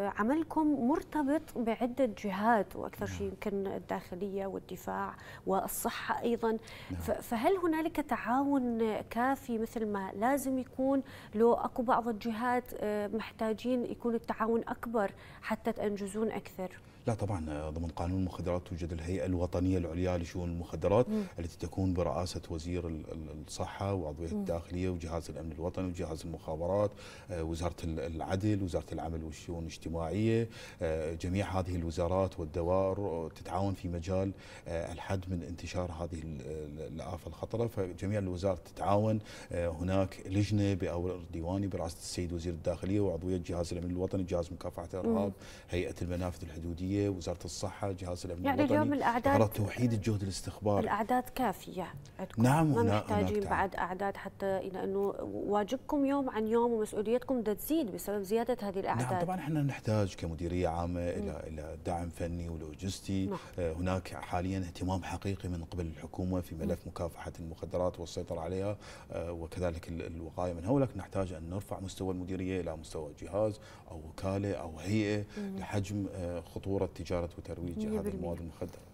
عملكم مرتبط بعدة جهات وأكثر شيء نعم. يمكن الداخلية والدفاع والصحة أيضا نعم. فهل هنالك تعاون كافي مثل ما لازم يكون لو أكو بعض الجهات آه، محتاجين يكون التعاون أكبر حتى تنجزون أكثر؟ لا طبعا آه، ضمن قانون المخدرات توجد الهيئه الوطنيه العليا لشؤون المخدرات م. التي تكون برئاسه وزير الصحه وعضويه م. الداخليه وجهاز الامن الوطني وجهاز المخابرات آه، وزاره العدل وزاره العمل والشؤون الاجتماعيه الاجتماعية آه، جميع هذه الوزارات والدوائر آه، تتعاون في مجال آه، الحد من انتشار هذه الآفة الخطرة فجميع الوزارات تتعاون هناك لجنة بأول ديواني برئاسة السيد وزير الداخلية وعضوية جهاز الأمن الوطني جهاز مكافحة الإرهاب هيئة المنافذ الحدودية وزارة الصحة جهاز الأمن يعني الوطني اليوم الأعداد غرض توحيد الجهد الاستخباري الأعداد كافية عندكم نعم ما محتاجين بعد أعداد حتى إلى أنه واجبكم يوم عن يوم ومسؤوليتكم تزيد بسبب زيادة هذه نعم، الأعداد نعم طبعا احنا نحتاج كمديريه عامه الى الى دعم فني ولوجستي نعم. آه، هناك حاليا اهتمام حقيقي من قبل الحكومه في ملف مكافحه المخدرات والسيطره عليها آه، وكذلك الوقايه منها ولكن نحتاج ان نرفع مستوى المديريه الى مستوى جهاز او وكاله او هيئه لحجم آه، خطوره تجاره وترويج هذه المواد المخدره